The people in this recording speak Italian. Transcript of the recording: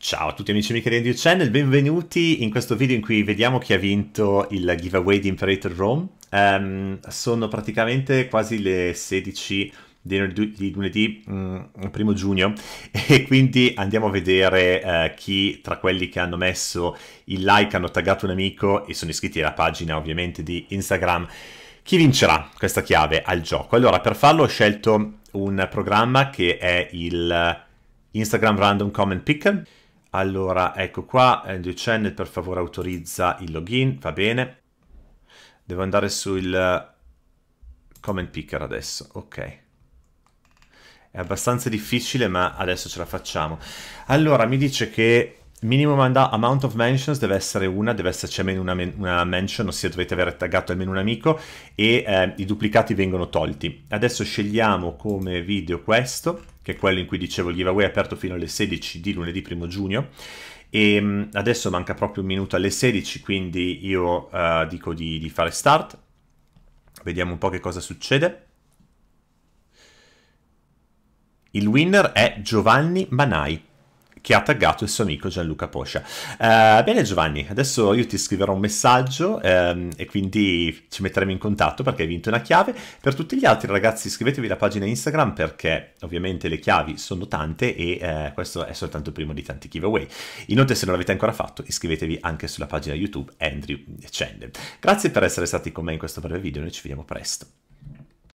Ciao a tutti amici e amiche di Andy Channel, benvenuti in questo video in cui vediamo chi ha vinto il giveaway di Imperator Rome. Um, sono praticamente quasi le 16 di lunedì, mh, mm, primo giugno e quindi andiamo a vedere uh, chi tra quelli che hanno messo il like, hanno taggato un amico e sono iscritti alla pagina ovviamente di Instagram. Chi vincerà questa chiave al gioco? Allora, per farlo ho scelto un programma che è il Instagram Random Comment Pick allora, ecco qua, Andrew eh, Channel per favore autorizza il login, va bene. Devo andare sul eh, comment picker adesso, ok. È abbastanza difficile, ma adesso ce la facciamo. Allora, mi dice che minimum amount of mentions deve essere una, deve esserci almeno una, men una mention, ossia dovete aver taggato almeno un amico e eh, i duplicati vengono tolti. Adesso scegliamo come video questo che è quello in cui dicevo il giveaway è aperto fino alle 16 di lunedì 1 giugno e ehm, adesso manca proprio un minuto alle 16 quindi io uh, dico di, di fare start vediamo un po' che cosa succede il winner è Giovanni Manai che ha taggato il suo amico Gianluca Poscia. Eh, bene Giovanni, adesso io ti scriverò un messaggio ehm, e quindi ci metteremo in contatto perché hai vinto una chiave. Per tutti gli altri ragazzi iscrivetevi alla pagina Instagram perché ovviamente le chiavi sono tante e eh, questo è soltanto il primo di tanti giveaway. Inoltre se non l'avete ancora fatto iscrivetevi anche sulla pagina YouTube Andrew Cende. Grazie per essere stati con me in questo breve video, noi ci vediamo presto.